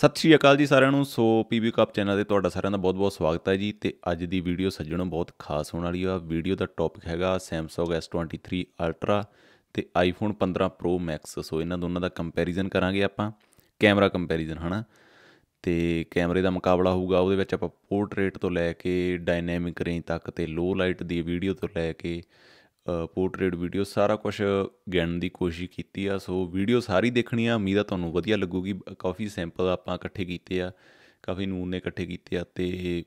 ਸਤਿ ਸ਼੍ਰੀ ਅਕਾਲ ਜੀ ਸਾਰਿਆਂ ਨੂੰ ਸੋ ਪੀਬੀ ਕੱਪ ਚੈਨਲ ਤੇ ਤੁਹਾਡਾ ਸਾਰਿਆਂ ਦਾ ਬਹੁਤ-ਬਹੁਤ ਸਵਾਗਤ ਹੈ ਜੀ ਤੇ ਅੱਜ ਦੀ ਵੀਡੀਓ ਸੱਜਣੋਂ ਬਹੁਤ ਖਾਸ ਹੋਣ ਵਾਲੀ ਆ ਵੀਡੀਓ ਦਾ ਟੌਪਿਕ ਹੈਗਾ Samsung S23 Ultra ਤੇ iPhone 15 Pro Max ਸੋ ਇਹਨਾਂ ਦੋਨਾਂ ਦਾ ਕੰਪੈਰੀਜ਼ਨ ਕਰਾਂਗੇ ਆਪਾਂ ਕੈਮਰਾ ਕੰਪੈਰੀਜ਼ਨ ਹਨਾ ਤੇ ਕੈਮਰੇ ਦਾ ਮੁਕਾਬਲਾ ਹੋਊਗਾ ਉਹਦੇ ਵਿੱਚ ਆਪਾਂ ਪੋਰਟਰੇਟ ਤੋਂ ਲੈ ਕੇ ਡਾਇਨਾਮਿਕ ਰੇਂਜ ਤੱਕ ਤੇ ਲੋ ਲਾਈਟ ਦੀ ਵੀਡੀਓ ਤੋਂ ਲੈ ਕੇ ਪੋਰਟਰੇਟ ਵੀਡੀਓ ਸਾਰਾ ਕੁਝ ਗਿਣਨ ਦੀ ਕੋਸ਼ਿਸ਼ ਕੀਤੀ ਆ ਸੋ ਵੀਡੀਓ ਸਾਰੀ ਦੇਖਣੀ ਆ ਉਮੀਦ ਆ ਤੁਹਾਨੂੰ ਵਧੀਆ ਲੱਗੂਗੀ ਕਾਫੀ ਸੈਂਪਲ ਆਪਾਂ ਇਕੱਠੇ ਕੀਤੇ ਆ ਕਾਫੀ ਨੂਨ ਨੇ ਇਕੱਠੇ ਕੀਤੇ ਆ ਤੇ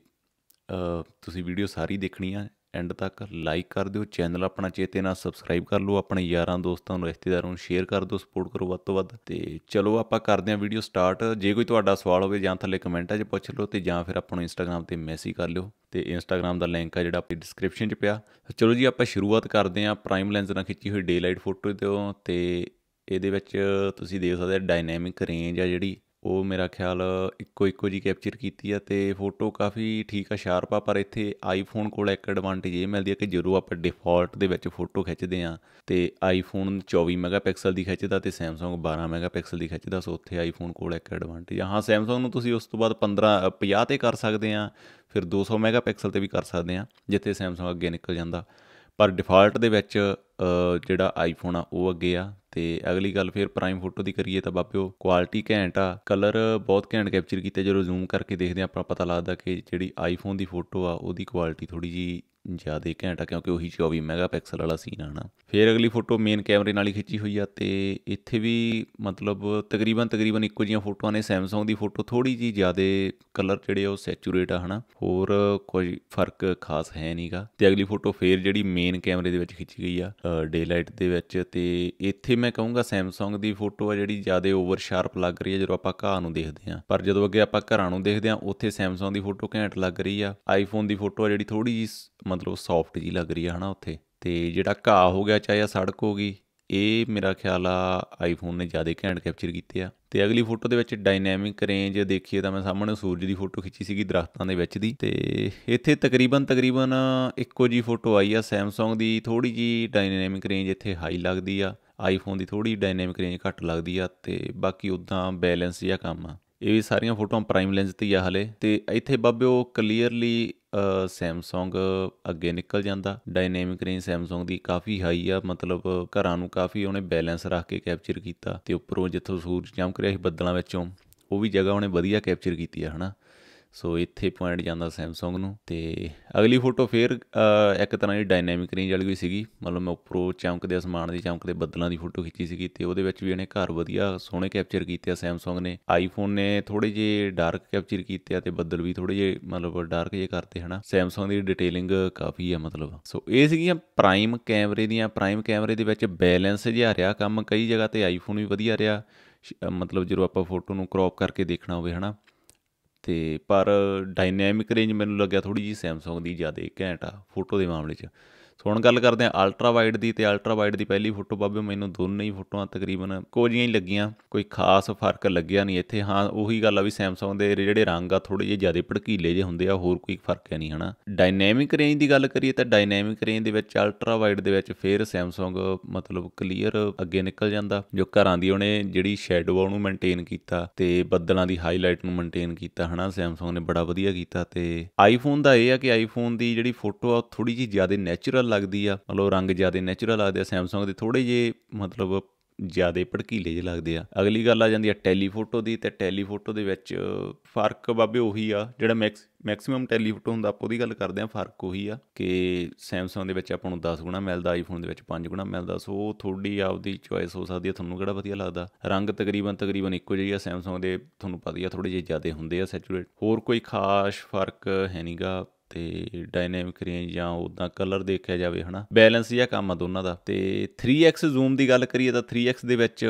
ਤੁਸੀਂ ਵੀਡੀਓ ਸਾਰੀ ਦੇਖਣੀ ਆ ਐਂਡ ਤੱਕ ਲਾਈਕ ਕਰ ਦਿਓ ਚੈਨਲ ਆਪਣਾ ਚੇਤੇ ਨਾਲ ਸਬਸਕ੍ਰਾਈਬ ਕਰ ਲਓ ਆਪਣੇ ਯਾਰਾਂ ਦੋਸਤਾਂ ਨੂੰ ਰਿਸ਼ਤੇਦਾਰਾਂ ਨੂੰ ਸ਼ੇਅਰ ਕਰ ਦਿਓ ਸਪੋਰਟ ਕਰੋ ਵੱਧ ਤੋਂ ਵੱਧ ਤੇ ਚਲੋ ਆਪਾਂ ਕਰਦੇ ਹਾਂ ਵੀਡੀਓ ਸਟਾਰਟ ਜੇ ਕੋਈ ਤੁਹਾਡਾ ਸਵਾਲ ਹੋਵੇ ਜਾਂ ਥੱਲੇ ਕਮੈਂਟਾਂ 'ਚ ਪੁੱਛ ਲਓ ਤੇ ਜਾਂ ਫਿਰ ਆਪਾਂ ਨੂੰ ਇੰਸਟਾਗ੍ਰam ਤੇ ਮੈਸੇਜ ਕਰ ਲਿਓ ਤੇ ਇੰਸਟਾਗ੍ਰam ਦਾ ਲਿੰਕ ਆ ਜਿਹੜਾ ਆਪਣੀ ਡਿਸਕ੍ਰਿਪਸ਼ਨ 'ਚ ਪਿਆ ਚਲੋ ਜੀ ਆਪਾਂ ਸ਼ੁਰੂਆਤ ਕਰਦੇ ਹਾਂ ਪ੍ਰਾਈਮ ਲੈਂਸ ਨਾਲ ਖਿੱਚੀ ਹੋਈ ਡੇ ਲਾਈਟ ਫੋਟੋ ਤੇ ਇਹਦੇ ਵਿੱਚ ਤੁਸੀਂ ਦੇਖ ਸਕਦੇ ਆ ਡਾਇਨਾਮਿਕ ਰੇਂਜ ਆ ਜਿਹੜੀ ਉਹ ਮੇਰਾ ਖਿਆਲ ਇੱਕੋ ਇੱਕੋ ਜੀ ਕੈਪਚਰ ਕੀਤੀ ਆ ਤੇ ਫੋਟੋ ਕਾਫੀ ਠੀਕ ਆ ਸ਼ਾਰਪ ਆ ਪਰ ਇੱਥੇ ਆਈਫੋਨ ਕੋਲ ਇੱਕ ਐਡਵਾਂਟੇਜ ਇਹ ਮਿਲਦੀ ਆ ਕਿ ਜਦੋਂ ਆਪਾਂ ਡਿਫਾਲਟ ਦੇ ਵਿੱਚ ਫੋਟੋ ਖਿੱਚਦੇ ਆ ਤੇ ਆਈਫੋਨ 24 ਮੈਗਾਪਿਕਸਲ ਦੀ ਖਿੱਚਦਾ ਤੇ Samsung 12 ਮੈਗਾਪਿਕਸਲ ਦੀ ਖਿੱਚਦਾ ਸੋ ਉੱਥੇ ਆਈਫੋਨ ਕੋਲ ਇੱਕ ਐਡਵਾਂਟੇਜ ਆ ਹਾਂ Samsung ਨੂੰ ਤੁਸੀਂ ਉਸ ਤੋਂ ਬਾਅਦ 15 50 ਤੇ ਕਰ ਸਕਦੇ ਆ ਫਿਰ 200 ਮੈਗਾਪਿਕਸਲ ਤੇ ਵੀ ਕਰ ਸਕਦੇ ਆ ਜਿੱਥੇ Samsung ਅੱਗੇ ਨਿਕਲ ਜਾਂਦਾ ਪਰ ਡਿਫਾਲਟ ਦੇ ਵਿੱਚ ਜਿਹੜਾ ਆਈਫੋਨ ਆ ਉਹ ਅੱਗੇ ਆ ਤੇ ਅਗਲੀ ਗੱਲ ਫਿਰ ਪ੍ਰਾਈਮ ਫੋਟੋ ਦੀ ਕਰੀਏ ਤਾਂ ਬਾਪਿਓ ਕੁਆਲਿਟੀ ਘੈਂਟ ਆ ਕਲਰ ਬਹੁਤ ਘੈਂਟ ਕੈਪਚਰ ਕੀਤੇ ਜਦੋਂ ਜ਼ੂਮ ਕਰਕੇ ਦੇਖਦੇ ਆਪਾਂ ਪਤਾ ਲੱਗਦਾ ਕਿ ਜਿਹੜੀ ਆਈਫੋਨ ਦੀ ਫੋਟੋ ਆ ਉਹਦੀ ਕੁਆਲਿਟੀ ਥੋੜੀ ਜੀ ਜ਼ਿਆਦਾ ਘੈਂਟਾ ਘੈਂਟ ਆ ਕਿਉਂਕਿ ਉਹੀ 24 ਮੈਗਾਪਿਕਸਲ ਵਾਲਾ ਸੀਨ ਆ ਨਾ ਫਿਰ ਅਗਲੀ ਫੋਟੋ ਮੇਨ ਕੈਮਰੇ ਨਾਲ ਹੀ ਖਿੱਚੀ ਹੋਈ ਆ ਤੇ ਇੱਥੇ ਵੀ ਮਤਲਬ ਤਕਰੀਬਨ ਤਕਰੀਬਨ ਇੱਕੋ ਜੀਆਂ ਫੋਟੋਆਂ ਨੇ Samsung ਦੀ ਫੋਟੋ ਥੋੜੀ ਜੀ ਜ਼ਿਆਦਾ ਕਲਰ ਜਿਹੜੇ ਉਹ ਸੈਚੂਰੇਟ ਆ ਹਨਾ ਹੋਰ ਕੋਈ ਫਰਕ ਖਾਸ ਹੈ ਨਹੀਂਗਾ ਤੇ ਅਗਲੀ ਫੋਟੋ ਫੇਰ ਜਿਹੜੀ ਮੇਨ ਕੈਮਰੇ ਦੇ ਵਿੱਚ ਖਿੱਚੀ ਗਈ ਆ ਡੇ ਲਾਈਟ ਦੇ ਵਿੱਚ ਤੇ ਇੱਥੇ ਮੈਂ ਕਹੂੰਗਾ Samsung ਦੀ ਫੋਟੋ ਆ ਜਿਹੜੀ ਜ਼ਿਆਦਾ ਓਵਰ ਸ਼ਾਰਪ ਲੱਗ ਰਹੀ ਹੈ ਜਦੋਂ ਆਪਾਂ ਘਾਹ ਨੂੰ ਦੇਖਦੇ ਆ ਪਰ ਜਦੋਂ ਅੱਗੇ ਆਪਾਂ ਘਰਾਂ ਨੂੰ ਦੇਖਦੇ ਆ ਉੱਥੇ Samsung ਦੀ ਫੋਟੋ ਘੈਂਟ ਲੱਗ ਰਹੀ ਆ iPhone ਦੀ ਫੋਟੋ ਆ ਜਿਹੜੀ ਥੋੜੀ ਜੀ ਮਤਲਬ ਸੌਫਟ ਜੀ ਲੱਗ ਰਹੀ ਹੈ ਹਨਾ ਉੱਥੇ ਤੇ ਜਿਹੜਾ ਘਾਹ ਹੋ ਗਿਆ ਚਾਹੇ ਸੜਕ ਹੋ ਗਈ ਇਹ ਮੇਰਾ ਖਿਆਲ ਆ ਆਈਫੋਨ ਨੇ ਜ਼ਿਆਦਾ ਘੈਂਟ ਕੈਪਚਰ ਕੀਤੇ ਆ ਤੇ ਅਗਲੀ ਫੋਟੋ ਦੇ ਵਿੱਚ ਡਾਇਨਾਮਿਕ ਰੇਂਜ ਦੇਖੀਏ ਤਾਂ ਮੈਂ ਸਾਹਮਣੇ ਸੂਰਜ ਦੀ ਫੋਟੋ ਖਿੱਚੀ ਸੀਗੀ ਦਰਖਤਾਂ ਦੇ ਵਿੱਚ ਦੀ ਤੇ ਇੱਥੇ ਤਕਰੀਬਨ ਤਕਰੀਬਨ ਇੱਕੋ ਜੀ ਫੋਟੋ ਆਈ ਆ ਸੈਮਸੰਗ ਦੀ ਥੋੜੀ ਜੀ ਡਾਇਨਾਮਿਕ ਰੇਂਜ ਇੱਥੇ ਹਾਈ ਲੱਗਦੀ ਆ ਆਈਫੋਨ ਦੀ ਥੋੜੀ ਡਾਇਨਾਮਿਕ ਰੇਂਜ ਘੱਟ ਲੱਗਦੀ ਆ ਤੇ ਬਾਕੀ ਉਦਾਂ ਬੈਲੈਂਸ ਜਿਹਾ ਕੰਮ ਆ ਇਹ ਵੀ ਸਾਰੀਆਂ ਫੋਟੋਆਂ ਪ੍ਰਾਈਮ ਲੈਂਸ ਤੇ ਆ ਹਲੇ ਤੇ ਇੱਥੇ ਬਾਬਿਓ ਕਲੀਅਰਲੀ ਸੈਮਸੰਗ ਅੱਗੇ ਨਿਕਲ ਜਾਂਦਾ ਡਾਇਨਾਮਿਕ ਰੇਂਜ ਸੈਮਸੰਗ ਦੀ ਕਾਫੀ ਹਾਈ ਆ ਮਤਲਬ ਘਰਾਂ ਨੂੰ ਕਾਫੀ ਉਹਨੇ ਬੈਲੈਂਸ ਰੱਖ ਕੇ ਕੈਪਚਰ ਕੀਤਾ ਤੇ ਉੱਪਰੋਂ ਜਿੱਥੋਂ ਸੂਰਜ ਚਮਕ ਰਿਹਾ ਸੀ ਬੱਦਲਾਂ ਵਿੱਚੋਂ ਉਹ ਵੀ ਜਗ੍ਹਾ ਉਹਨੇ ਵਧੀਆ ਕੈਪਚਰ ਕੀਤੀ ਆ ਹਨਾ ਸੋ ਇੱਥੇ ਪੁਆਇੰਟ ਜਾਂਦਾ Samsung ਨੂੰ ਤੇ ਅਗਲੀ ਫੋਟੋ ਫੇਰ ਇੱਕ ਤਰ੍ਹਾਂ ਦੀ ਡਾਇਨਾਮਿਕ ਰੇਂਜ ਵਾਲੀ ਵੀ ਸੀਗੀ ਮਤਲਬ ਮੈਂ ਉੱਪਰੋਂ ਚਮਕਦੇ ਅਸਮਾਨ ਦੀ ਚਮਕਦੇ ਬੱਦਲਾਂ ਦੀ ਫੋਟੋ ਖਿੱਚੀ ਸੀਗੀ ਤੇ ਉਹਦੇ ਵਿੱਚ ਵੀ ਇਹਨੇ ਘਰ ਵਧੀਆ ਸੋਹਣੇ ਕੈਪਚਰ ਕੀਤੇ ਆ Samsung ਨੇ iPhone ਨੇ ਥੋੜੇ ਜਿਹੇ ਡਾਰਕ ਕੈਪਚਰ ਕੀਤੇ ਆ ਤੇ ਬੱਦਲ ਵੀ ਥੋੜੇ ਜਿਹੇ ਮਤਲਬ ਡਾਰਕ ਜੇ ਕਰਤੇ ਹਨਾ Samsung ਦੀ ਡਿਟੇਲਿੰਗ ਕਾਫੀ ਆ ਮਤਲਬ ਸੋ ਇਹ ਸੀਗੀਆਂ ਪ੍ਰਾਈਮ ਕੈਮਰੇ ਦੀਆਂ ਪ੍ਰਾਈਮ ਕੈਮਰੇ ਦੇ ਵਿੱਚ ਬੈਲੈਂਸ ਜਿਹਾ ਰਿਹਾ ਕੰਮ ਕਈ ਜਗ੍ਹਾ ਤੇ iPhone ਵੀ ਵਧੀਆ ਰਿਹਾ ਮਤਲਬ ਜਦੋਂ ਆਪਾਂ ਫੋਟੋ ਨੂੰ ਕ੍ਰੌਪ ਕਰਕੇ ਦੇਖਣਾ ਹੋਵੇ ਹਨਾ ਤੇ ਪਰ ਡਾਇਨਾਮਿਕ ਰੇਂਜ ਮੈਨੂੰ ਲੱਗਿਆ ਥੋੜੀ ਜੀ ਸੈਮਸੰਗ ਦੀ ਜ਼ਿਆਦਾ ਘੈਂਟ ਆ ਫੋਟੋ ਦੇ ਮਾਮਲੇ 'ਚ ਸੋ ਹੁਣ ਗੱਲ ਕਰਦੇ ਆ ਅਲਟਰਾ ਵਾਈਡ ਦੀ ਤੇ ਅਲਟਰਾ ਵਾਈਡ ਦੀ ਪਹਿਲੀ ਫੋਟੋ ਬਾਬੇ ਮੈਨੂੰ ਦੋਨੇ ਹੀ ਫੋਟੋਆਂ ਤਕਰੀਬਨ ਕੋਜੀਆਂ ਹੀ ਲੱਗੀਆਂ ਕੋਈ ਖਾਸ ਫਰਕ ਲੱਗਿਆ ਨਹੀਂ ਇੱਥੇ ਹਾਂ ਉਹੀ ਗੱਲ ਆ ਵੀ ਸੈਮਸੰਗ ਦੇ ਜਿਹੜੇ ਰੰਗ ਆ ਥੋੜੇ ਜਿਹਾ ਜ਼ਿਆਦਾ ਭੜਕੀਲੇ ਜੇ ਹੁੰਦੇ ਆ ਹੋਰ ਕੋਈ ਫਰਕ ਹੈ ਨਹੀਂ ਹਨਾ ਡਾਇਨਾਮਿਕ ਰੇਂਜ ਦੀ ਗੱਲ ਕਰੀਏ ਤਾਂ ਡਾਇਨਾਮਿਕ ਰੇਂਜ ਦੇ ਵਿੱਚ ਅਲਟਰਾ ਵਾਈਡ ਦੇ ਵਿੱਚ ਫੇਰ ਸੈਮਸੰਗ ਮਤਲਬ ਕਲੀਅਰ ਅੱਗੇ ਨਿਕਲ ਜਾਂਦਾ ਜੋ ਘਰਾਂ ਦੀ ਉਹਨੇ ਜਿਹੜੀ ਸ਼ੈਡੋ ਆ ਉਹਨੂੰ ਮੇਨਟੇਨ ਕੀਤਾ ਤੇ ਬੱਦਲਾਂ ਦੀ ਹਾਈਲਾਈਟ ਨੂੰ ਮੇਨਟੇਨ ਕੀਤਾ ਹਨਾ ਸੈਮਸੰਗ ਨੇ ਬੜਾ ਵਧੀਆ ਕੀਤਾ ਤੇ ਆਈਫੋਨ ਦਾ ਇਹ ਆ ਕਿ ਆਈਫੋਨ ਦੀ ਜਿਹੜੀ ਫੋਟੋ ਆ ਥੋੜੀ ਜੀ ਜ਼ਿਆਦਾ ਨੇਚਰਲ ਲੱਗਦੀ ਆ ਮਤਲਬ ਰੰਗ ਜ਼ਿਆਦਾ ਨੇਚਰਲ ਲੱਗਦੇ ਆ ਸੈਮਸੰਗ ਦੇ ਥੋੜੇ ਜੇ ਮਤਲਬ ਜਿਆਦਾ ਭੜਕੀਲੇ ਜਿਹੇ ਲੱਗਦੇ ਆ ਅਗਲੀ ਗੱਲ ਆ ਜਾਂਦੀ ਆ ਟੈਲੀਫੋਟੋ ਦੀ ਤੇ ਟੈਲੀਫੋਟੋ ਦੇ ਵਿੱਚ ਫਰਕ ਬਾਬੇ ਉਹੀ ਆ ਜਿਹੜਾ ਮੈਕਸ ਮੈਕਸਿਮਮ ਟੈਲੀਫੋਟੋ ਹੁੰਦਾ ਆਪਾਂ ਉਹਦੀ ਗੱਲ ਕਰਦੇ ਆ ਫਰਕ ਉਹੀ ਆ ਕਿ ਸੈਮਸੰਗ ਦੇ ਵਿੱਚ ਆਪਾਂ ਨੂੰ 10 ਗੁਣਾ ਮਿਲਦਾ ਆਈਫੋਨ ਦੇ ਵਿੱਚ 5 ਗੁਣਾ ਮਿਲਦਾ ਸੋ ਥੋੜੀ ਆਪਦੀ ਚੁਆਇਸ ਹੋ ਸਕਦੀ ਆ ਤੁਹਾਨੂੰ ਕਿਹੜਾ ਵਧੀਆ ਲੱਗਦਾ ਰੰਗ ਤਕਰੀਬਨ ਤਕਰੀਬਨ ਇੱਕੋ ਜਿਹੇ ਆ ਸੈਮਸੰਗ ਦੇ ਤੁਹਾਨੂੰ ਪਤਾ ਹੀ ਆ ਥੋੜੇ ਜਿਹਾ ਜ਼ਿਆਦਾ ਹੁੰਦੇ ਆ ਸੈਚੂਰੇਟ ਹੋਰ ਕੋਈ ਖਾਸ ਫਰਕ ਹੈ ਨਹੀਂਗਾ ਤੇ ਡਾਇਨਾਮਿਕ ਰੇਂਜ ਜਾਂ ਉਦਾਂ ਕਲਰ ਦੇਖਿਆ ਜਾਵੇ ਹਨਾ ਬੈਲੈਂਸ ਜਾਂ ਕੰਮ ਆ ਦੋਨਾਂ ਦਾ ਤੇ 3x ਜ਼ੂਮ ਦੀ ਗੱਲ ਕਰੀਏ ਤਾਂ 3x ਦੇ ਵਿੱਚ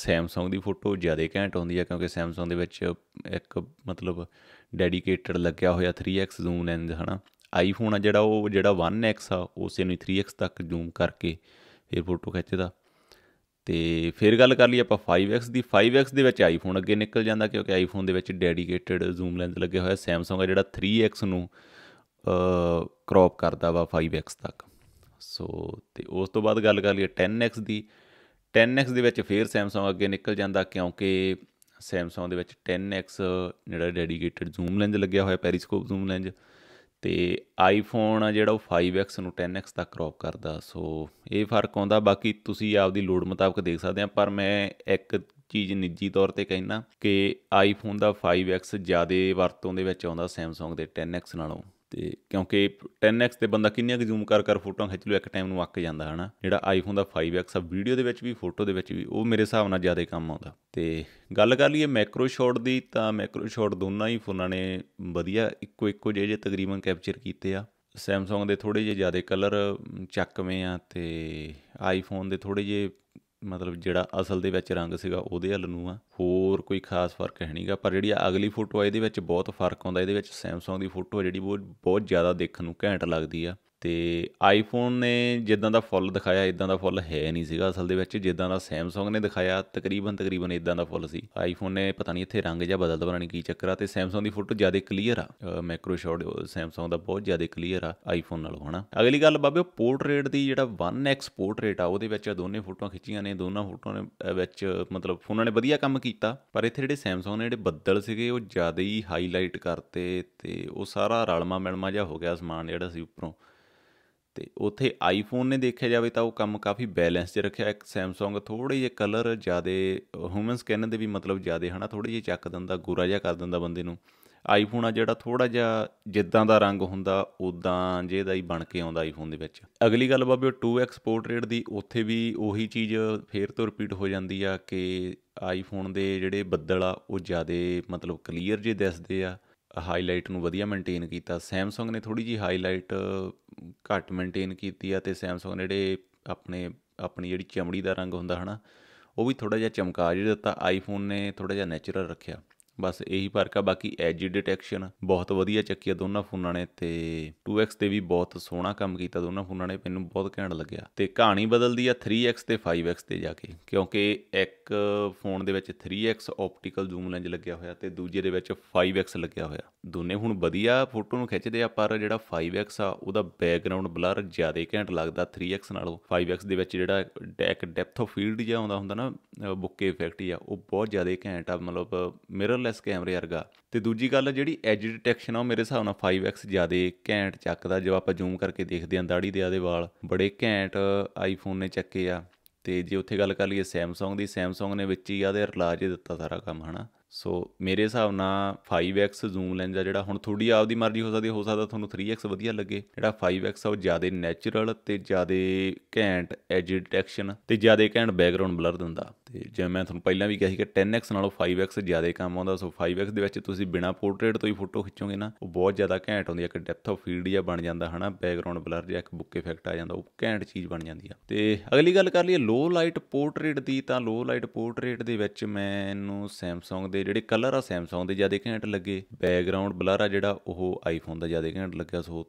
Samsung ਦੀ ਫੋਟੋ ਜ਼ਿਆਦਾ ਘੈਂਟ ਆਉਂਦੀ ਹੈ ਕਿਉਂਕਿ Samsung ਦੇ ਵਿੱਚ ਇੱਕ ਮਤਲਬ ਡੈਡੀਕੇਟਡ ਲੱਗਿਆ ਹੋਇਆ 3x ਜ਼ੂਮ ਲੈਂਸ ਹਨਾ ਆਈਫੋਨ ਆ ਜਿਹੜਾ ਉਹ ਜਿਹੜਾ 1x ਆ ਉਸੇ ਨੂੰ 3x ਤੱਕ ਜ਼ੂਮ ਕਰਕੇ ਫਿਰ ਫੋਟੋ ਖਿੱਚਦਾ ਤੇ ਫਿਰ ਗੱਲ ਕਰ ਲਈ ਆਪਾਂ 5x ਦੀ 5x ਦੇ ਵਿੱਚ ਆਈਫੋਨ ਅੱਗੇ ਨਿਕਲ ਜਾਂਦਾ ਕਿਉਂਕਿ ਆਈਫੋਨ ਦੇ ਵਿੱਚ ਡੈਡੀਕੇਟਡ ਜ਼ੂਮ ਲੈਂਸ ਲੱਗੇ ਹੋਇਆ Samsung ਆ ਜਿਹੜਾ 3x ਨੂੰ ਕ੍ਰੌਪ ਕਰਦਾ ਵਾ 5x ਤੱਕ ਸੋ ਤੇ ਉਸ ਤੋਂ ਬਾਅਦ ਗੱਲ ਕਰ ਲਈਏ 10x ਦੀ 10x ਦੇ ਵਿੱਚ ਫੇਰ Samsung ਅੱਗੇ ਨਿਕਲ ਜਾਂਦਾ ਕਿਉਂਕਿ Samsung ਦੇ ਵਿੱਚ 10x ਜਿਹੜਾ ਡੈਡੀਕੇਟਡ ਜ਼ੂਮ ਲੈਂਜ ਲੱਗਿਆ ਹੋਇਆ ਪੈਰੀਸਕੋਪ ਜ਼ੂਮ ਲੈਂਜ ਤੇ iPhone ਆ ਜਿਹੜਾ ਉਹ 5x ਨੂੰ 10x ਤੱਕ ਕ੍ਰੌਪ ਕਰਦਾ ਸੋ ਇਹ ਫਰਕ ਆਉਂਦਾ ਬਾਕੀ ਤੁਸੀਂ ਆਪਦੀ ਲੋੜ ਮੁਤਾਬਕ ਦੇਖ ਸਕਦੇ ਆ ਪਰ ਮੈਂ ਇੱਕ ਚੀਜ਼ ਨਿੱਜੀ ਤੌਰ ਤੇ ਕਹਿਣਾ ਕਿ iPhone ਦਾ 5x ਜ਼ਿਆਦਾ ਵਰਤੋਂ ਦੇ ਵਿੱਚ ਆਉਂਦਾ Samsung ਦੇ 10x ਨਾਲੋਂ ਤੇ ਕਿਉਂਕਿ 10x ਤੇ ਬੰਦਾ ਕਿੰਨੀਆਂ ਕਿ ਜ਼ੂਮ ਕਰ ਕਰ ਫੋਟੋਆਂ ਖਿੱਚ ਲੂ ਇੱਕ ਟਾਈਮ ਨੂੰ ਅੱਕ ਜਾਂਦਾ ਹਨਾ ਜਿਹੜਾ ਆਈਫੋਨ ਦਾ 5x ਆ ਵੀਡੀਓ ਦੇ ਵਿੱਚ ਵੀ ਫੋਟੋ ਦੇ ਵਿੱਚ ਵੀ ਉਹ ਮੇਰੇ ਹਿਸਾਬ ਨਾਲ ਜ਼ਿਆਦਾ ਕੰਮ ਆਉਂਦਾ ਤੇ ਗੱਲ ਕਰ ਲਈਏ ਮੈਕਰੋ ਸ਼ਾਟ ਦੀ ਤਾਂ ਮੈਕਰੋ ਸ਼ਾਟ ਦੋਨਾਂ ਹੀ ਫੋਨਾਂ ਨੇ ਵਧੀਆ ਇੱਕੋ ਇੱਕੋ ਜਿਹੇ ਜੇ ਤਕਰੀਬਨ ਕੈਪਚਰ ਕੀਤੇ ਆ Samsung ਦੇ ਥੋੜੇ ਜਿਹਾ ਜ਼ਿਆਦਾ ਕਲਰ ਚੱਕਵੇਂ ਆ ਤੇ iPhone ਦੇ ਥੋੜੇ ਜਿਹੇ ਮਤਲਬ ਜਿਹੜਾ ਅਸਲ ਦੇ ਵਿੱਚ ਰੰਗ ਸੀਗਾ ਉਹਦੇ ਹੱਲ ਨੂੰ ਆ ਹੋਰ ਕੋਈ ਖਾਸ ਫਰਕ ਹੈ ਨਹੀਂਗਾ ਪਰ ਜਿਹੜੀ ਅਗਲੀ ਫੋਟੋ ਆ ਇਹਦੇ ਵਿੱਚ ਬਹੁਤ ਫਰਕ ਆਉਂਦਾ ਇਹਦੇ ਵਿੱਚ ਸੈਮਸੰਗ ਦੀ ਫੋਟੋ ਜਿਹੜੀ ਬਹੁਤ ਜ਼ਿਆਦਾ ਦੇਖਣ ਨੂੰ ਘੈਂਟ ਲੱਗਦੀ ਆ ਤੇ ਆਈਫੋਨ ਨੇ ਜਿੱਦਾਂ ਦਾ ਫੁੱਲ ਦਿਖਾਇਆ ਇਦਾਂ ਦਾ ਫੁੱਲ ਹੈ ਨਹੀਂ ਸੀਗਾ ਅਸਲ ਦੇ ਵਿੱਚ ਜਿੱਦਾਂ ਦਾ ਸੈਮਸੰਗ ਨੇ ਦਿਖਾਇਆ ਤਕਰੀਬਨ ਤਕਰੀਬਨ ਇਦਾਂ ਦਾ ਫੁੱਲ ਸੀ ਆਈਫੋਨ ਨੇ ਪਤਾ ਨਹੀਂ ਇੱਥੇ ਰੰਗ ਜਾਂ ਬਦਲਦਾ ਪਤਾ ਨਹੀਂ ਕੀ ਚੱਕਰ ਆ ਤੇ ਸੈਮਸੰਗ ਦੀ ਫੋਟੋ ਜ਼ਿਆਦਾ ਕਲੀਅਰ ਆ ਮੈਕਰੋ ਸ਼ਾਟ ਸੈਮਸੰਗ ਦਾ ਬਹੁਤ ਜ਼ਿਆਦਾ ਕਲੀਅਰ ਆ ਆਈਫੋਨ ਨਾਲੋਂ ਹਨਾ ਅਗਲੀ ਗੱਲ ਬਾਬੇ ਪੋਰਟਰੇਟ ਦੀ ਜਿਹੜਾ 1x ਪੋਰਟਰੇਟ ਆ ਉਹਦੇ ਵਿੱਚ ਦੋਨੇ ਫੋਟੋਆਂ ਖਿੱਚੀਆਂ ਨੇ ਦੋਨਾਂ ਫੋਟੋਆਂ ਦੇ ਵਿੱਚ ਮਤਲਬ ਉਹਨਾਂ ਨੇ ਵਧੀਆ ਕੰਮ ਕੀਤਾ ਪਰ ਇੱਥੇ ਜਿਹੜੇ ਸੈਮਸੰਗ ਨੇ ਜਿਹੜੇ ਬੱਦਲ ਸੀਗੇ ਉਹ ਜ਼ਿਆਦਾ ਹੀ ਹਾਈਲਾਈਟ ਕਰਤੇ ਤੇ ਉਹ ਸਾਰਾ ਰਲਮਾ ਮਿਲਮਾ ਜਿਹਾ ਹੋ ਗਿਆ ਸਮਾਨ ਜਿਹੜਾ ਸੀ ਉੱਪਰੋਂ ਤੇ ਉਥੇ ਆਈਫੋਨ ਨੇ ਦੇਖਿਆ ਜਾਵੇ ਤਾਂ ਉਹ ਕੰਮ ਕਾਫੀ ਬੈਲੈਂਸ ਤੇ ਰੱਖਿਆ ਇੱਕ ਸੈਮਸੰਗ ਥੋੜੇ ਜਿਹੇ ਕਲਰ ਜਿਆਦੇ ਹਿਊਮਨ ਸਕਿਨ ਦੇ ਵੀ ਮਤਲਬ ਜਿਆਦੇ ਹਨਾ ਥੋੜੇ ਜਿਹੇ ਚੱਕ ਦਿੰਦਾ ਗੋਰਾ ਜਿਹਾ ਕਰ ਦਿੰਦਾ ਬੰਦੇ ਨੂੰ ਆਈਫੋਨ ਆ ਜਿਹੜਾ ਥੋੜਾ ਜਿਹਾ ਜਿੱਦਾਂ ਦਾ ਰੰਗ ਹੁੰਦਾ ਉਦਾਂ ਜਿਹਦਾ ਹੀ ਬਣ ਕੇ ਆਉਂਦਾ ਆਈਫੋਨ ਦੇ ਵਿੱਚ ਅਗਲੀ ਗੱਲ ਬਾਬੇ 2x ਪੋਰਟਰੇਟ ਦੀ ਉੱਥੇ ਵੀ ਉਹੀ ਚੀਜ਼ ਫੇਰ ਤੋਂ ਰਿਪੀਟ ਹੋ ਜਾਂਦੀ ਆ ਕਿ ਆਈਫੋਨ ਦੇ ਜਿਹੜੇ ਬੱਦਲ ਆ ਉਹ ਜਿਆਦੇ ਮਤਲਬ ਕਲੀਅਰ ਜੇ ਦਿਸਦੇ ਆ ਹਾਈਲਾਈਟ ਨੂੰ ਵਧੀਆ ਮੇਨਟੇਨ ਕੀਤਾ ਸੈਮਸੰਗ ਨੇ ਥੋੜੀ ਜੀ ਹਾਈਲਾਈਟ ਘੱਟ ਮੇਨਟੇਨ ਕੀਤੀ ਆ ਤੇ ਸੈਮਸੰਗ ਜਿਹੜੇ ਆਪਣੇ ਆਪਣੀ ਜਿਹੜੀ ਚਮੜੀ ਦਾ ਰੰਗ ਹੁੰਦਾ ਹਨਾ ਉਹ ਵੀ ਥੋੜਾ ਜਿਹਾ ਚਮਕਾ ਜਿਹੜਾ ਦਿੱਤਾ ਆਈਫੋਨ ਨੇ ਥੋੜਾ ਜਿਹਾ ਨੇਚਰਲ ਰੱਖਿਆ ਬਸ ਇਹੀ ਫਰਕ ਆ ਬਾਕੀ ਐਜ ਡਿਟੈਕਸ਼ਨ ਬਹੁਤ ਵਧੀਆ ਚੱਕਿਆ ਦੋਨਾਂ ਫੋਨਾਂ ਨੇ ਤੇ 2x ਤੇ ਵੀ ਬਹੁਤ ਸੋਹਣਾ ਕੰਮ ਕੀਤਾ ਦੋਨਾਂ ਫੋਨਾਂ ਨੇ ਮੈਨੂੰ ਬਹੁਤ ਘੈਂਟ ਲੱਗਿਆ ਤੇ ਕਹਾਣੀ ਬਦਲਦੀ ਆ 3x ਤੇ 5x ਤੇ ਜਾ ਕੇ ਕਿਉਂਕਿ ਇੱਕ ਫੋਨ ਦੇ ਵਿੱਚ 3x ਆਪਟੀਕਲ ਜ਼ੂਮ ਲੈਂਜ ਲੱਗਿਆ ਹੋਇਆ ਤੇ ਦੂਜੇ ਦੇ ਵਿੱਚ 5x ਲੱਗਿਆ ਹੋਇਆ ਦੋਨੇ ਹੁਣ ਵਧੀਆ ਫੋਟੋ ਨੂੰ ਖਿੱਚਦੇ ਆ ਪਰ ਜਿਹੜਾ 5x ਆ ਉਹਦਾ ਬੈਕਗ੍ਰਾਉਂਡ ਬਲਰ ਜ਼ਿਆਦਾ ਘੈਂਟ ਲੱਗਦਾ 3x ਨਾਲੋਂ 5x ਦੇ ਵਿੱਚ ਜਿਹੜਾ ਡੈਕ ਡੈਪਥ ਆਫ ਫੀਲਡ ਜਿਹਾ ਆਉਂਦਾ ਹੁੰਦਾ ਨਾ ਬੁੱਕੇ ਇਫੈਕਟ ਜਿਹਾ ਉਹ ਬਹੁਤ ਜ਼ਿਆਦਾ ਘੈਂਟ ਆ ਮਤਲਬ ਮਿਰਰ ਇਸ ਕੈਮਰੇ ਵਰਗਾ ਤੇ ਦੂਜੀ ਗੱਲ ਜਿਹੜੀ ਐਜ ਡਿਟੈਕਸ਼ਨ ਆ ਉਹ ਮੇਰੇ ਹਿਸਾਬ ਨਾਲ 5x ਜ਼ਿਆਦੇ ਘੈਂਟ ਚੱਕਦਾ ਜਦੋਂ ਆਪਾਂ ਜ਼ੂਮ ਕਰਕੇ ਦੇਖਦੇ ਆਂ ਦਾੜੀ ਦੇ ਆਦੇ ਵਾਲ ਬੜੇ ਘੈਂਟ ਆਈਫੋਨ ਨੇ ਚੱਕੇ ਆ ਤੇ ਜੇ ਉੱਥੇ ਗੱਲ ਕਰ ਲਈਏ ਸੈਮਸੰਗ ਦੀ ਸੈਮਸੰਗ ਨੇ ਵਿੱਚ ਹੀ ਆਦੇ ਰਲਾਜੇ ਦਿੱਤਾ ਸਾਰਾ ਕੰਮ ਹਨਾ ਸੋ ਮੇਰੇ ਹਿਸਾਬ ਨਾਲ 5x ਜ਼ੂਮ ਲੈਂਸ ਆ ਜਿਹੜਾ ਹੁਣ ਤੁਹਾਡੀ ਆਪਦੀ ਮਰਜ਼ੀ ਹੋ ਸਕਦੀ ਹੋ ਸਕਦਾ ਤੁਹਾਨੂੰ 3x ਵਧੀਆ ਲੱਗੇ ਜਿਹੜਾ 5x ਆ ਉਹ ਜ਼ਿਆਦਾ ਨੇਚਰਲ ਤੇ ਜ਼ਿਆਦਾ ਘੈਂਟ ਐਜ ਡਿਟੈਕਸ਼ਨ ਤੇ ਜ਼ਿਆਦਾ ਘੈਂਟ ਬੈਕਗ੍ਰਾਉਂਡ ਬਲਰ ਦਿੰਦਾ ਤੇ ਜਿਵੇਂ ਮੈਂ ਤੁਹਾਨੂੰ ਪਹਿਲਾਂ ਵੀ ਕਿਹਾ ਸੀ ਕਿ 10x ਨਾਲੋਂ 5x ਜ਼ਿਆਦਾ ਕੰਮ ਆਉਂਦਾ ਸੋ 5x ਦੇ ਵਿੱਚ ਤੁਸੀਂ ਬਿਨਾ ਪੋਰਟਰੇਟ ਤੋਂ ਹੀ ਫੋਟੋ ਖਿੱਚੋਗੇ ਨਾ ਉਹ ਬਹੁਤ ਜ਼ਿਆਦਾ ਘੈਂਟ ਹੁੰਦੀ ਹੈ ਇੱਕ ਡੈਪਥ ਆਫ ਫੀਲਡ ਜਿਹਾ ਬਣ ਜਾਂਦਾ ਹਨਾ ਬੈਕਗ੍ਰਾਉਂਡ ਬਲਰ ਜਿਹਾ ਇੱਕ ਬੁੱਕ ਇਫੈਕਟ ਆ ਜਾਂਦਾ ਉਹ ਘੈਂਟ ਚੀਜ਼ ਬਣ ਜਾਂਦੀ ਆ ਤੇ ਅਗਲੀ ਗੱਲ ਕਰ ਲਈਏ ਲੋ ਲਾਈਟ ਪੋਰਟਰੇਟ ਦੀ ਤਾਂ ਲੋ ਲਾਈਟ ਪੋਰਟਰੇਟ ਦੇ ਵਿੱਚ ਮੈਨੂੰ Samsung ਦੇ ਦੇ ਜਿਹੜੇ ਕਲਰ ਆ ਸੈਮਸੰਗ ਦੇ ਜਿਆਦਾ ਘੈਂਟ ਲੱਗੇ ਬੈਕਗ੍ਰਾਉਂਡ ਬਲਰ ਆ ਜਿਹੜਾ ਉਹ ਆਈਫੋਨ ਦਾ ਜਿਆਦਾ ਘੈਂਟ ਲੱਗਿਆ ਸੋ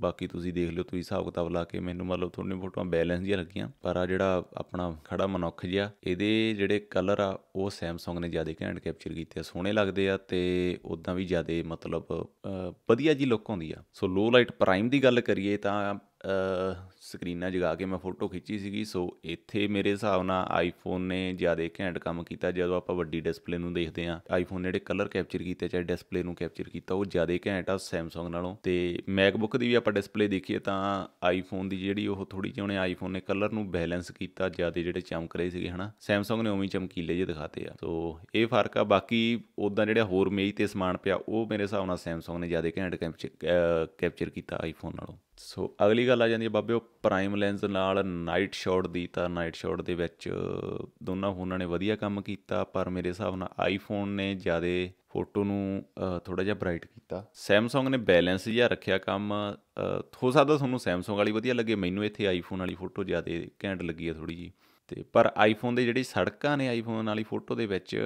ਬਾਕੀ ਤੁਸੀਂ ਦੇਖ ਲਿਓ ਤੁਸੀਂ ਹਿਸਾਬ ਕਿਤਾਬ ਲਾ ਕੇ ਮੈਨੂੰ ਮਤਲਬ ਤੁਹਾਡੀਆਂ ਫੋਟੋਆਂ ਬੈਲੈਂਸ ਜੀਆਂ ਲੱਗੀਆਂ ਪਰ ਆ ਜਿਹੜਾ ਆਪਣਾ ਖੜਾ ਮਨੁੱਖ ਜਿਹਾ ਇਹਦੇ ਜਿਹੜੇ ਕਲਰ ਆ ਉਹ ਸੈਮਸੰਗ ਨੇ ਜਿਆਦਾ ਘੈਂਟ ਕੈਪਚਰ ਕੀਤੇ ਆ ਸੋਹਣੇ ਲੱਗਦੇ ਆ ਤੇ ਉਦਾਂ ਵੀ ਜਿਆਦਾ ਮਤਲਬ ਵਧੀਆ ਜੀ ਲੁੱਕ ਆਉਂਦੀ ਆ ਸੋ ਲੋ ਲਾਈਟ ਪ੍ਰਾਈਮ ਦੀ ਗੱਲ ਕਰੀਏ ਤਾਂ ਸਕਰੀਨਾਂ ਜਗਾ ਕੇ ਮੈਂ ਫੋਟੋ ਖਿੱਚੀ ਸੀਗੀ ਸੋ ਇੱਥੇ ਮੇਰੇ ਹਿਸਾਬ ਨਾਲ ਆਈਫੋਨ ਨੇ ਜ਼ਿਆਦਾ ਘੈਂਟ ਕੰਮ ਕੀਤਾ ਜਦੋਂ ਆਪਾਂ ਵੱਡੀ ਡਿਸਪਲੇ ਨੂੰ ਦੇਖਦੇ ਆਂ ਆਈਫੋਨ ਨੇ ਜਿਹੜੇ ਕਲਰ ਕੈਪਚਰ ਕੀਤੇ ਚਾਹੇ ਡਿਸਪਲੇ ਨੂੰ ਕੈਪਚਰ ਕੀਤਾ ਉਹ ਜ਼ਿਆਦਾ ਘੈਂਟ ਆ ਸੈਮਸੰਗ ਨਾਲੋਂ ਤੇ ਮੈਕਬੁੱਕ ਦੀ ਵੀ ਆਪਾਂ ਡਿਸਪਲੇ ਦੇਖੀਏ ਤਾਂ ਆਈਫੋਨ ਦੀ ਜਿਹੜੀ ਉਹ ਥੋੜੀ ਜਿਹੀ ਉਹਨੇ ਆਈਫੋਨ ਨੇ ਕਲਰ ਨੂੰ ਬੈਲੈਂਸ ਕੀਤਾ ਜ਼ਿਆਦਾ ਜਿਹੜੇ ਚਮਕ ਰਹੇ ਸੀਗੇ ਹਨਾ ਸੈਮਸੰਗ ਨੇ ਉਵੇਂ ਚਮਕੀਲੇ ਜਿਹੇ ਦਿਖਾਤੇ ਆ ਸੋ ਇਹ ਫਰਕ ਆ ਬਾਕੀ ਉਦਾਂ ਜਿਹੜਾ ਹੋਰ ਮੇਜ ਤੇ ਸਮਾਨ ਪਿਆ ਉਹ ਮੇਰੇ ਹਿਸਾਬ ਨਾਲ ਸੈਮਸੰਗ ਨੇ ਜ਼ਿਆਦਾ ਘੈਂਟ ਕੈਪਚਰ ਕੀਤਾ ਆਈਫੋਨ ਨਾਲੋਂ ਸੋ ਅਗਲੀ ਗੱਲ ਆ ਜਾਂਦੀ ਹੈ ਬਾਬਿਓ ਪ੍ਰਾਈਮ ਲੈਂਸ ਨਾਲ ਨਾਈਟ ਸ਼ਾਟ ਦੀ ਤਾਂ ਨਾਈਟ ਸ਼ਾਟ ਦੇ ਵਿੱਚ ਦੋਨਾਂ ਫੋਨਾਂ ਨੇ ਵਧੀਆ ਕੰਮ ਕੀਤਾ ਪਰ ਮੇਰੇ ਹਿਸਾਬ ਨਾਲ ਆਈਫੋਨ ਨੇ ਜ਼ਿਆਦਾ ਫੋਟੋ ਨੂੰ ਥੋੜਾ ਜਿਹਾ ਬ੍ਰਾਈਟ ਕੀਤਾ ਸੈਮਸੰਗ ਨੇ ਬੈਲੈਂਸ ਜਿਹਾ ਰੱਖਿਆ ਕੰਮ ਹੋ ਸਕਦਾ ਤੁਹਾਨੂੰ ਸੈਮਸੰਗ ਵਾਲੀ ਵਧੀਆ ਲੱਗੇ ਮੈਨੂੰ ਇੱਥੇ ਆਈਫੋਨ ਵਾਲੀ ਫੋਟੋ ਜ਼ਿਆਦਾ ਘੈਂਟ ਲੱਗੀ ਹੈ ਥੋੜੀ ਜੀ ਤੇ ਪਰ ਆਈਫੋਨ ਦੇ ਜਿਹੜੀ ਸੜਕਾਂ ਨੇ ਆਈਫੋਨ ਵਾਲੀ ਫੋਟੋ ਦੇ ਵਿੱਚ